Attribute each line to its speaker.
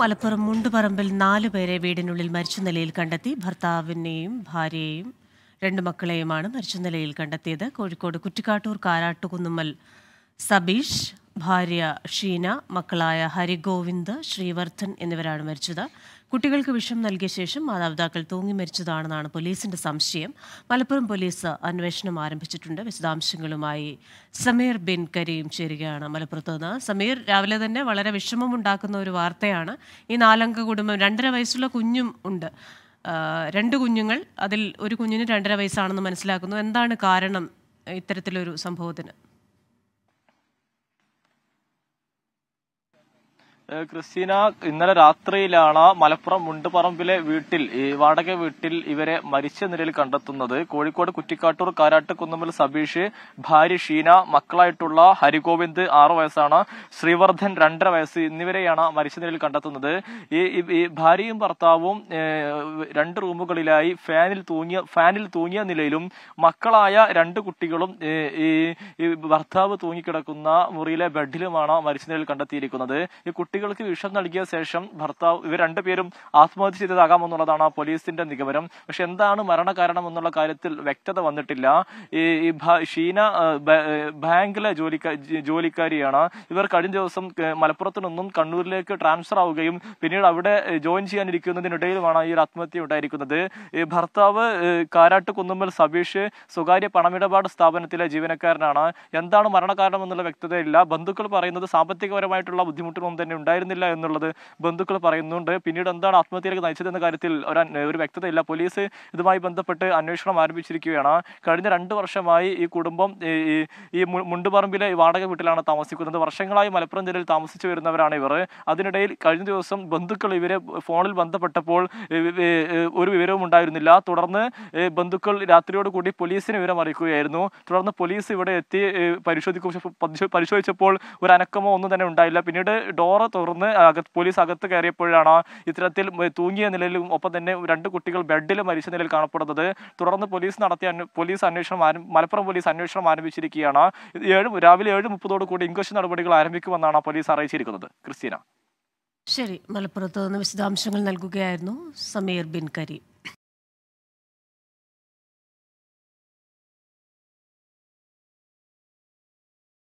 Speaker 1: മലപ്പുറം മുണ്ടുപറമ്പിൽ നാലു പേരെ വീടിനുള്ളിൽ മരിച്ച നിലയിൽ കണ്ടെത്തി ഭർത്താവിനെയും ഭാര്യയെയും രണ്ട് മക്കളെയുമാണ് മരിച്ച നിലയിൽ കണ്ടെത്തിയത് കോഴിക്കോട് കുറ്റിക്കാട്ടൂർ കാരാട്ടുകുന്നുമ്മൽ സബീഷ് ഭാര്യ ഷീന മക്കളായ ഹരിഗോവിന്ദ് ശ്രീവർദ്ധൻ എന്നിവരാണ് മരിച്ചത് കുട്ടികൾക്ക് വിഷം നൽകിയ ശേഷം മാതാപിതാക്കൾ തൂങ്ങി മരിച്ചതാണെന്നാണ് പോലീസിന്റെ സംശയം മലപ്പുറം പോലീസ് അന്വേഷണം ആരംഭിച്ചിട്ടുണ്ട് വിശദാംശങ്ങളുമായി സമീർ ബിൻ കരീം ചേരുകയാണ് മലപ്പുറത്ത് നിന്ന് സമീർ രാവിലെ തന്നെ വളരെ വിഷമമുണ്ടാക്കുന്ന ഒരു വാർത്തയാണ് ഈ നാലംഗ കുടുംബം രണ്ടര വയസ്സുള്ള കുഞ്ഞും ഉണ്ട് രണ്ട് കുഞ്ഞുങ്ങൾ അതിൽ ഒരു കുഞ്ഞിന് രണ്ടര വയസ്സാണെന്ന് മനസ്സിലാക്കുന്നു എന്താണ് കാരണം ഇത്തരത്തിലൊരു സംഭവത്തിന്
Speaker 2: ക്രിസ്റ്റീന ഇന്നലെ രാത്രിയിലാണ് മലപ്പുറം മുണ്ടുപറമ്പിലെ വീട്ടിൽ ഈ വാടക വീട്ടിൽ ഇവരെ മരിച്ച നിലയിൽ കണ്ടെത്തുന്നത് കോഴിക്കോട് കുറ്റിക്കാട്ടൂർ കുന്നമ്മൽ സബീഷ് ഭാര്യ ഷീന മക്കളായിട്ടുള്ള ഹരിഗോവിന്ദ് ആറു വയസ്സാണ് ശ്രീവർദ്ധൻ രണ്ടര വയസ്സ് എന്നിവരെയാണ് മരിച്ച നിലയിൽ കണ്ടെത്തുന്നത് ഈ ഭാര്യയും ഭർത്താവും രണ്ട് റൂമുകളിലായി ഫാനിൽ തൂങ്ങിയ ഫാനിൽ തൂങ്ങിയ നിലയിലും മക്കളായ രണ്ട് കുട്ടികളും ഈ ഭർത്താവ് തൂങ്ങിക്കിടക്കുന്ന മുറിയിലെ ബെഡിലുമാണ് മരിച്ച നിലയിൽ കണ്ടെത്തിയിരിക്കുന്നത് ഈ കുട്ടികൾക്ക് വിഷം നൽകിയ ശേഷം ഭർത്താവ് ഇവർ രണ്ടുപേരും ആത്മഹത്യ എന്നുള്ളതാണ് പോലീസിന്റെ നിഗമനം പക്ഷെ എന്താണ് മരണകാരണം എന്നുള്ള കാര്യത്തിൽ വ്യക്തത വന്നിട്ടില്ല ഈ ഷീന ബാങ്കിലെ ജോലിക്കാരിയാണ് ഇവർ കഴിഞ്ഞ ദിവസം മലപ്പുറത്തു നിന്നും കണ്ണൂരിലേക്ക് ട്രാൻസ്ഫർ ആവുകയും പിന്നീട് അവിടെ ജോയിൻ ചെയ്യാനിരിക്കുന്നതിനിടയിലുമാണ് ഈ ആത്മഹത്യ ഉണ്ടായിരിക്കുന്നത് ഭർത്താവ് കാരാട്ട് കുന്നുമ്മൽ സബീഷ് സ്വകാര്യ പണമിടപാട് സ്ഥാപനത്തിലെ ജീവനക്കാരനാണ് എന്താണ് മരണകാരണം എന്നുള്ള വ്യക്തതയില്ല ബന്ധുക്കൾ പറയുന്നത് സാമ്പത്തികപരമായിട്ടുള്ള ബുദ്ധിമുട്ടുകളൊന്നും തന്നെ ഉണ്ടായിരുന്നില്ല എന്നുള്ളത് ബന്ധുക്കൾ പറയുന്നുണ്ട് പിന്നീട് എന്താണ് ആത്മഹത്യയിലേക്ക് നയിച്ചതെന്ന കാര്യത്തിൽ ഒരു വ്യക്തതയില്ല പോലീസ് ഇതുമായി ബന്ധപ്പെട്ട് അന്വേഷണം ആരംഭിച്ചിരിക്കുകയാണ് കഴിഞ്ഞ രണ്ട് വർഷമായി ഈ കുടുംബം ഈ മുണ്ടുപറമ്പിലെ വാടക വീട്ടിലാണ് താമസിക്കുന്നത് വർഷങ്ങളായി മലപ്പുറം ജില്ലയിൽ താമസിച്ചു വരുന്നവരാണ് ഇവർ അതിനിടയിൽ കഴിഞ്ഞ ദിവസം ബന്ധുക്കൾ ഇവരെ ഫോണിൽ ബന്ധപ്പെട്ടപ്പോൾ ഒരു വിവരവും ഉണ്ടായിരുന്നില്ല തുടർന്ന് ബന്ധുക്കൾ രാത്രിയോട് കൂടി പോലീസിന് വിവരം അറിയിക്കുകയായിരുന്നു തുടർന്ന് പോലീസ് ഇവിടെ എത്തി പരിശോധിക്കും പരിശോധിച്ചപ്പോൾ ഒരു അനക്കമോ ഒന്നും തന്നെ ഉണ്ടായില്ല പിന്നീട് ഡോറ് തുറന്ന് അകത്ത് പോലീസ് അകത്ത് കയറിയപ്പോഴാണ് ഇത്തരത്തിൽ തൂങ്ങിയ നിലയിലും ഒപ്പം തന്നെ രണ്ട് കുട്ടികൾ ബെഡിൽ മരിച്ച നിലയിൽ കാണപ്പെടുന്നത് തുടർന്ന് പോലീസ് നടത്തിയ പോലീസ് അന്വേഷണം മലപ്പുറം പോലീസ് അന്വേഷണം ആരംഭിച്ചിരിക്കുകയാണ് ഏഴ് രാവിലെ ഏഴ് മുപ്പതോട് കൂടി ഇൻക്വസ്റ്റ് നടപടികൾ ആരംഭിക്കുമെന്നാണ് പോലീസ് അറിയിച്ചിരിക്കുന്നത് ക്രിസ്റ്റീന
Speaker 1: ശരി മലപ്പുറത്ത് നിന്ന് വിശദാംശങ്ങൾ നൽകുകയായിരുന്നു സമീർ ബിൻ കരീം